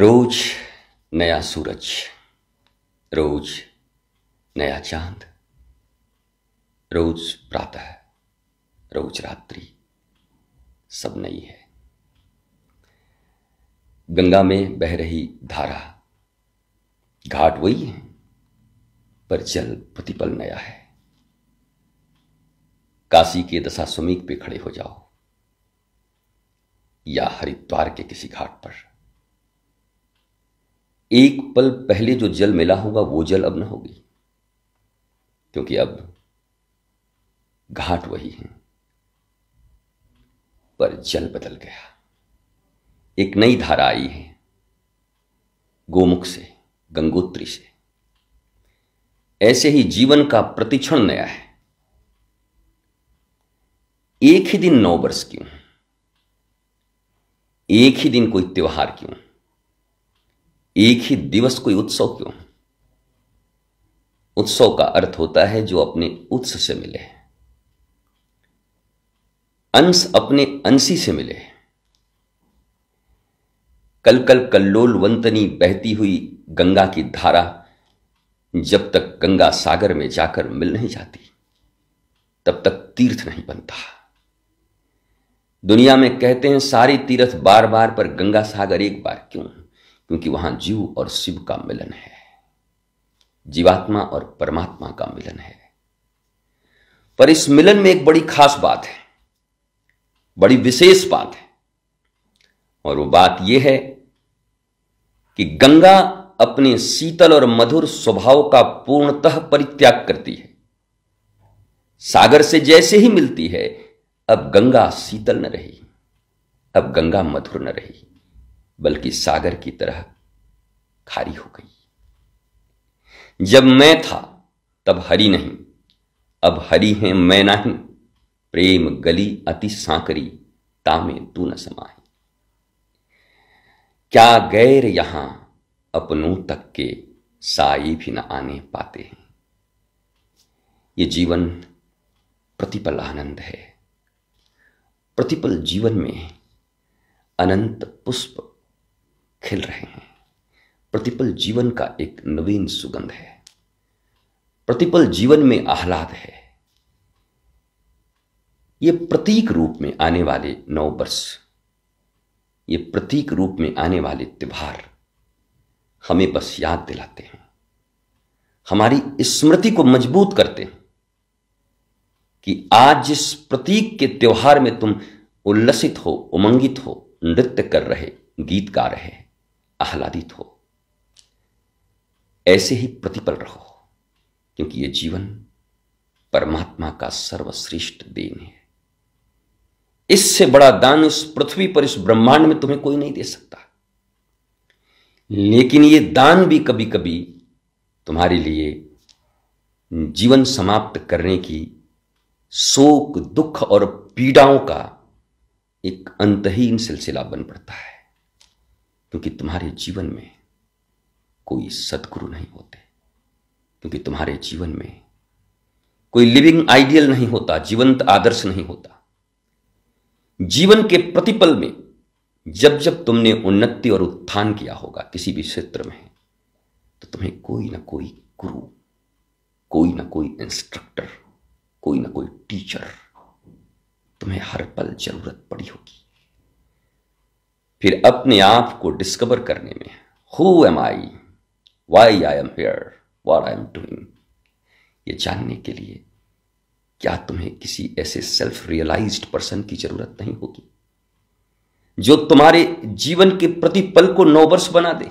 रोज नया सूरज रोज नया चांद रोज प्रातः रोज रात्रि सब नई है गंगा में बह रही धारा घाट वही है पर जल प्रतिपल नया है काशी के दशा सुमीक पे खड़े हो जाओ या हरिद्वार के किसी घाट पर एक पल पहले जो जल मिला होगा वो जल अब ना होगी क्योंकि अब घाट वही है पर जल बदल गया एक नई धारा आई है गोमुख से गंगोत्री से ऐसे ही जीवन का प्रतिक्षण नया है एक ही दिन नौ वर्ष क्यों एक ही दिन कोई त्योहार क्यों एक ही दिवस कोई उत्सव क्यों उत्सव का अर्थ होता है जो अपने उत्स से मिले अंश अपने अंशी से मिले कल कल कल्लोलवंतनी बहती हुई गंगा की धारा जब तक गंगा सागर में जाकर मिल नहीं जाती तब तक तीर्थ नहीं बनता दुनिया में कहते हैं सारी तीर्थ बार बार पर गंगा सागर एक बार क्यों क्योंकि वहां जीव और शिव का मिलन है जीवात्मा और परमात्मा का मिलन है पर इस मिलन में एक बड़ी खास बात है बड़ी विशेष बात है और वो बात यह है कि गंगा अपने शीतल और मधुर स्वभाव का पूर्णतः परित्याग करती है सागर से जैसे ही मिलती है अब गंगा शीतल न रही अब गंगा मधुर न रही बल्कि सागर की तरह खारी हो गई जब मैं था तब हरी नहीं अब हरी है मैं नहीं प्रेम गली अति सांकरी तामे तू न समाही क्या गैर यहां अपनों तक के साई भी न आने पाते हैं ये जीवन प्रतिपल आनंद है प्रतिपल जीवन में अनंत पुष्प खिल रहे हैं प्रतिपल जीवन का एक नवीन सुगंध है प्रतिपल जीवन में आह्लाद है ये प्रतीक रूप में आने वाले नौ वर्ष ये प्रतीक रूप में आने वाले त्योहार हमें बस याद दिलाते हैं हमारी स्मृति को मजबूत करते हैं कि आज जिस प्रतीक के त्योहार में तुम उल्लसित हो उमंगित हो नृत्य कर रहे गीत गा रहे आह्लादित हो ऐसे ही प्रतिपल रहो क्योंकि ये जीवन परमात्मा का सर्वश्रेष्ठ देन है इससे बड़ा दान इस पृथ्वी पर इस ब्रह्मांड में तुम्हें कोई नहीं दे सकता लेकिन ये दान भी कभी कभी तुम्हारे लिए जीवन समाप्त करने की शोक दुख और पीड़ाओं का एक अंतहीन सिलसिला बन पड़ता है क्योंकि तुम्हारे जीवन में कोई सदगुरु नहीं होते क्योंकि तुम्हारे जीवन में कोई लिविंग आइडियल नहीं होता जीवंत आदर्श नहीं होता जीवन के प्रतिपल में जब जब तुमने उन्नति और उत्थान किया होगा किसी भी क्षेत्र में तो तुम्हें कोई ना कोई गुरु कोई ना कोई इंस्ट्रक्टर कोई ना कोई टीचर तुम्हें हर पल जरूरत पड़ी होगी फिर अपने आप को डिस्कवर करने में who am I why I am here what I am doing ये जानने के लिए क्या तुम्हें किसी ऐसे सेल्फ रियलाइज पर्सन की जरूरत नहीं होगी जो तुम्हारे जीवन के प्रति पल को नौ वर्ष बना दे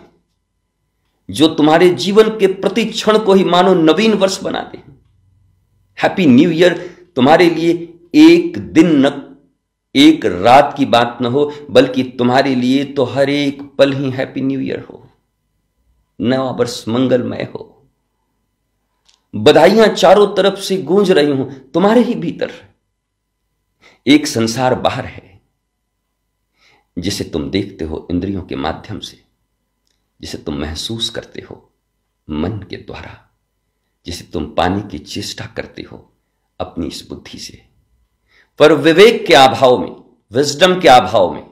जो तुम्हारे जीवन के प्रति क्षण को ही मानो नवीन वर्ष बना दे हैप्पी न्यू ईयर तुम्हारे लिए एक दिन न एक रात की बात न हो बल्कि तुम्हारे लिए तो हर एक पल ही हैप्पी न्यू ईयर हो नया वर्ष मंगलमय हो बधाइयां चारों तरफ से गूंज रही हूं तुम्हारे ही भीतर एक संसार बाहर है जिसे तुम देखते हो इंद्रियों के माध्यम से जिसे तुम महसूस करते हो मन के द्वारा जिसे तुम पाने की चेष्टा करते हो अपनी इस बुद्धि से पर विवेक के अभाव में विजडम के अभाव में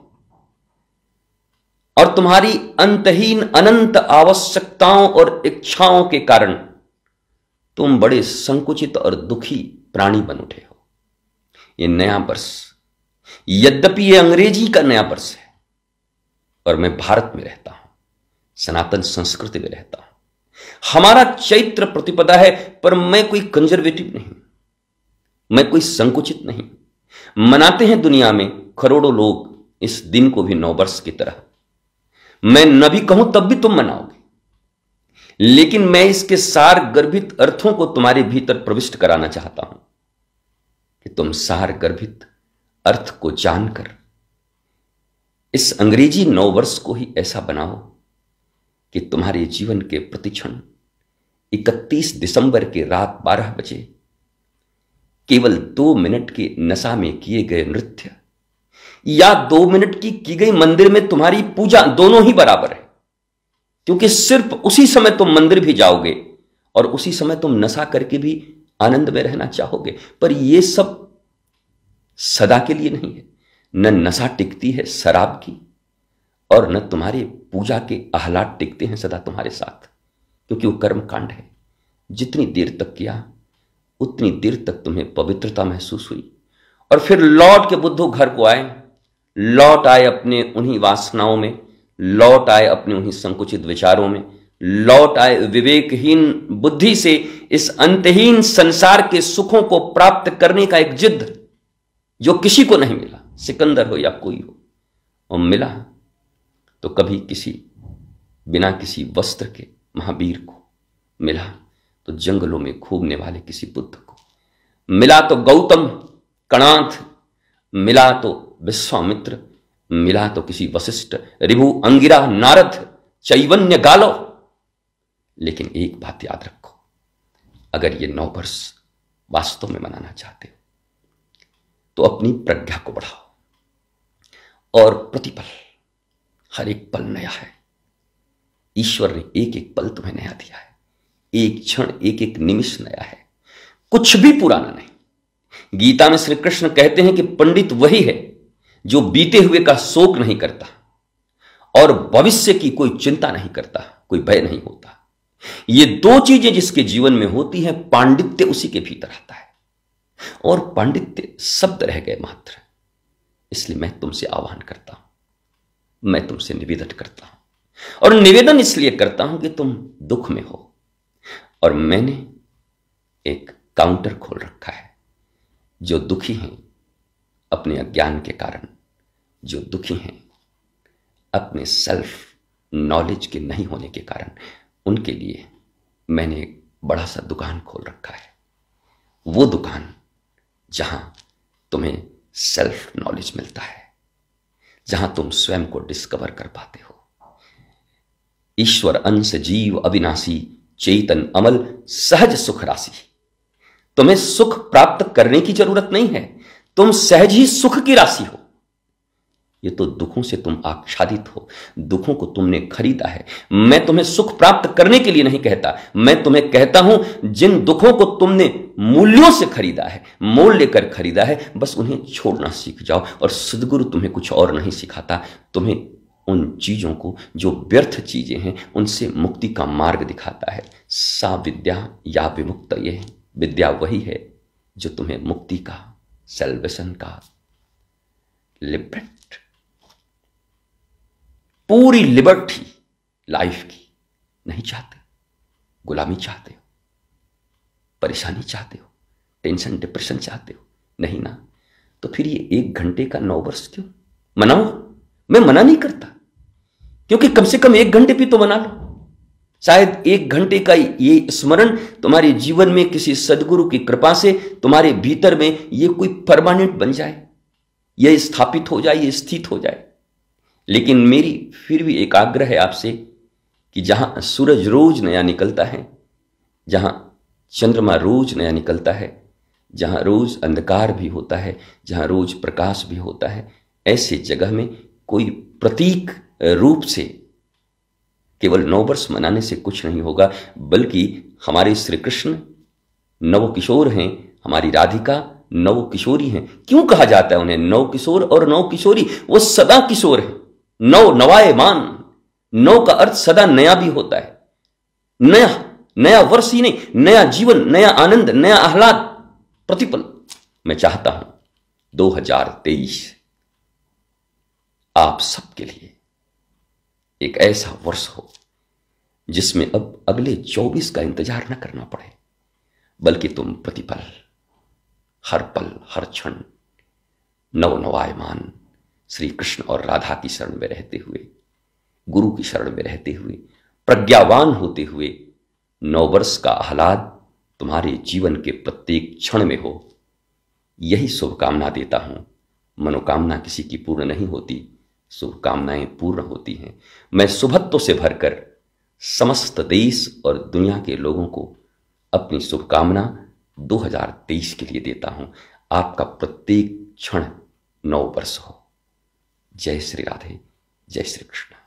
और तुम्हारी अंतहीन अनंत आवश्यकताओं और इच्छाओं के कारण तुम बड़े संकुचित और दुखी प्राणी बन उठे हो यह नया वर्ष यद्यपि यह अंग्रेजी का नया वर्ष है और मैं भारत में रहता हूं सनातन संस्कृति में रहता हूं हमारा चैत्र प्रतिपदा है पर मैं कोई कंजर्वेटिव नहीं मैं कोई संकुचित नहीं मनाते हैं दुनिया में करोड़ों लोग इस दिन को भी नौ वर्ष की तरह मैं न भी कहूं तब भी तुम मनाओगे लेकिन मैं इसके सार गर्भित अर्थों को तुम्हारे भीतर प्रविष्ट कराना चाहता हूं कि तुम सार गर्भित अर्थ को जानकर इस अंग्रेजी नौ वर्ष को ही ऐसा बनाओ कि तुम्हारे जीवन के प्रतिक्षण 31 दिसंबर के रात 12 बजे केवल दो मिनट के नशा में किए गए नृत्य या दो मिनट की की गई मंदिर में तुम्हारी पूजा दोनों ही बराबर है क्योंकि सिर्फ उसी समय तुम मंदिर भी जाओगे और उसी समय तुम नशा करके भी आनंद में रहना चाहोगे पर यह सब सदा के लिए नहीं है न नशा टिकती है शराब की और न तुम्हारे पूजा के आहलाद टिकते हैं सदा तुम्हारे साथ क्योंकि वो कर्म कांड है जितनी देर तक किया उतनी देर तक तुम्हें पवित्रता महसूस हुई और फिर लौट के बुद्धू घर को आए लौट आए अपने उन्हीं वासनाओं में लौट आए अपने उन्हीं संकुचित विचारों में लौट आए विवेकहीन बुद्धि से इस अंतहीन संसार के सुखों को प्राप्त करने का एक जिद जो किसी को नहीं मिला सिकंदर हो या कोई हो और मिला तो कभी किसी बिना किसी वस्त्र के महावीर को मिला तो जंगलों में घूमने वाले किसी बुद्ध को मिला तो गौतम कणाथ मिला तो विश्वामित्र मिला तो किसी वशिष्ठ रिभु अंगिरा नारद चैवन्य गालो लेकिन एक बात याद रखो अगर ये नौ वर्ष वास्तव में मनाना चाहते हो तो अपनी प्रज्ञा को बढ़ाओ और प्रतिपल हर एक पल नया है ईश्वर ने एक एक पल तुम्हें नया दिया है एक क्षण एक एक निमिष नया है कुछ भी पुराना नहीं गीता में श्री कृष्ण कहते हैं कि पंडित वही है जो बीते हुए का शोक नहीं करता और भविष्य की कोई चिंता नहीं करता कोई भय नहीं होता ये दो चीजें जिसके जीवन में होती है पांडित्य उसी के भीतर आता है और पांडित्य शब्द रह गए मात्र इसलिए मैं तुमसे आह्वान करता हूं मैं तुमसे निवेदन करता हूं और निवेदन इसलिए करता हूं कि तुम दुख में हो और मैंने एक काउंटर खोल रखा है जो दुखी हैं अपने अज्ञान के कारण जो दुखी हैं अपने सेल्फ नॉलेज के नहीं होने के कारण उनके लिए मैंने एक बड़ा सा दुकान खोल रखा है वो दुकान जहां तुम्हें सेल्फ नॉलेज मिलता है जहां तुम स्वयं को डिस्कवर कर पाते हो ईश्वर अंश जीव अविनाशी चेतन अमल सहज सुख राशि तुम्हें सुख प्राप्त करने की जरूरत नहीं है तुम सहज ही सुख की राशि हो यह तो दुखों से तुम आच्छादित हो दुखों को तुमने खरीदा है मैं तुम्हें सुख प्राप्त करने के लिए नहीं कहता मैं तुम्हें कहता हूं जिन दुखों को तुमने मूल्यों से खरीदा है मोल लेकर खरीदा है बस उन्हें छोड़ना सीख जाओ और सदगुरु तुम्हें कुछ और नहीं सिखाता तुम्हें उन चीज़ों को जो व्यर्थ चीज़ें हैं उनसे मुक्ति का मार्ग दिखाता है सा विद्या या विमुक्त यह विद्या वही है जो तुम्हें मुक्ति का सेल्वेशन का लिबर्ट पूरी लिबर्टी लाइफ की नहीं चाहते गुलामी चाहते हो परेशानी चाहते हो टेंशन डिप्रेशन चाहते हो नहीं ना तो फिर ये एक घंटे का नौ वर्ष क्यों मनाओ मैं मना नहीं करता क्योंकि कम से कम एक घंटे भी तो बना लो शायद एक घंटे का ये स्मरण तुम्हारे जीवन में किसी सदगुरु की कृपा से तुम्हारे भीतर में ये कोई परमानेंट बन जाए यह स्थापित हो जाए ये स्थित हो जाए लेकिन मेरी फिर भी एक आग्रह है आपसे कि जहां सूरज रोज नया निकलता है जहां चंद्रमा रोज नया निकलता है जहां रोज अंधकार भी होता है जहां रोज प्रकाश भी होता है ऐसे जगह में कोई प्रतीक रूप से केवल नववर्ष मनाने से कुछ नहीं होगा बल्कि हमारे श्री कृष्ण नव किशोर हैं हमारी राधिका नव किशोरी हैं क्यों कहा जाता है उन्हें नव किशोर और नव किशोरी वो सदा किशोर है नव नवायमान नव का अर्थ सदा नया भी होता है नया नया वर्ष ही नहीं नया जीवन नया आनंद नया आह्लाद प्रतिपल मैं चाहता हूं 2023 आप सबके लिए एक ऐसा वर्ष हो जिसमें अब अगले चौबीस का इंतजार न करना पड़े बल्कि तुम प्रतिपल हर पल हर क्षण नव नवायमान श्री कृष्ण और राधा की शरण में रहते हुए गुरु की शरण में रहते हुए प्रज्ञावान होते हुए वर्ष का आह्लाद तुम्हारे जीवन के प्रत्येक क्षण में हो यही शुभकामना देता हूं मनोकामना किसी की पूर्ण नहीं होती शुभकामनाएं पूर्ण होती हैं मैं शुभत्व से भरकर समस्त देश और दुनिया के लोगों को अपनी शुभकामना 2023 के लिए देता हूं आपका प्रत्येक क्षण नौ वर्ष हो जय श्री राधे जय श्री कृष्ण